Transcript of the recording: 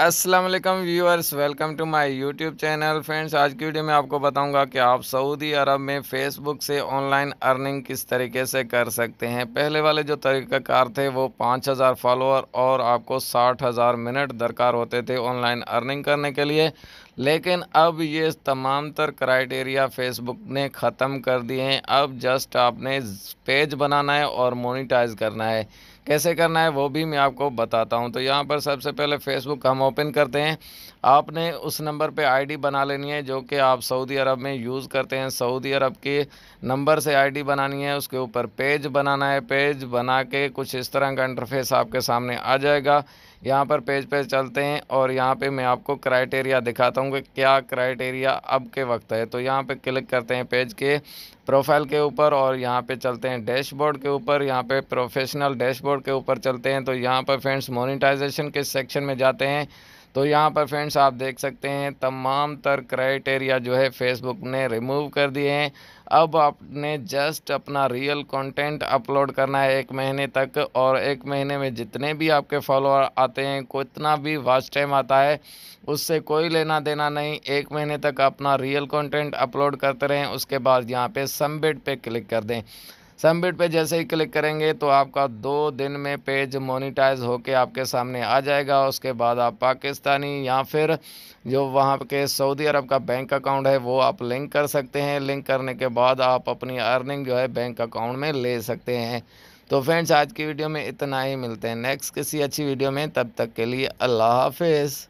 अस्सलाम वालेकुम viewers welcome to my YouTube channel friends आज की वीडियो में आपको बताऊंगा कि आप सऊदी अरब में फ़ेसबुक से ऑनलाइन अर्निंग किस तरीके से कर सकते हैं पहले वाले जो तरीक़ाकार थे वो 5000 फॉलोअर और आपको 60000 मिनट दरकार होते थे ऑनलाइन अर्निंग करने के लिए लेकिन अब ये तमाम तर क्राइटेरिया फेसबुक ने ख़त्म कर दिए हैं अब जस्ट आपने पेज बनाना है और मोनिटाइज करना है कैसे करना है वो भी मैं आपको बताता हूँ तो यहाँ पर सबसे पहले फेसबुक हम ओपन करते हैं आपने उस नंबर पे आईडी बना लेनी है जो कि आप सऊदी अरब में यूज़ करते हैं सऊदी अरब के नंबर से आईडी बनानी है उसके ऊपर पेज बनाना है पेज बना के कुछ इस तरह का इंटरफेस आपके सामने आ जाएगा यहाँ पर पेज पेज चलते हैं और यहाँ पे मैं आपको क्राइटेरिया दिखाता हूँ कि क्या क्राइटेरिया अब के वक्त है तो यहाँ पे क्लिक करते हैं पेज के प्रोफाइल के ऊपर और यहाँ पे चलते हैं डैशबोर्ड के ऊपर यहाँ पे प्रोफेशनल डैशबोर्ड के ऊपर चलते हैं तो यहाँ पर फ्रेंड्स मोनिटाइजेशन के सेक्शन में जाते हैं तो यहाँ पर फ्रेंड्स आप देख सकते हैं तमाम तर क्राइटेरिया जो है फेसबुक ने रिमूव कर दिए हैं अब आपने जस्ट अपना रियल कंटेंट अपलोड करना है एक महीने तक और एक महीने में जितने भी आपके फॉलोअर आते हैं कितना भी वॉच टाइम आता है उससे कोई लेना देना नहीं एक महीने तक अपना रियल कंटेंट अपलोड करते रहें उसके बाद यहाँ पे सबमिट पे क्लिक कर दें सबमिट पे जैसे ही क्लिक करेंगे तो आपका दो दिन में पेज मोनिटाइज होके आपके सामने आ जाएगा उसके बाद आप पाकिस्तानी या फिर जो वहाँ के सऊदी अरब का बैंक अकाउंट है वो आप लिंक कर सकते हैं लिंक करने के बाद आप अपनी अर्निंग जो है बैंक अकाउंट में ले सकते हैं तो फ्रेंड्स आज की वीडियो में इतना ही मिलते हैं नेक्स्ट किसी अच्छी वीडियो में तब तक के लिए अल्लाह हाफिज़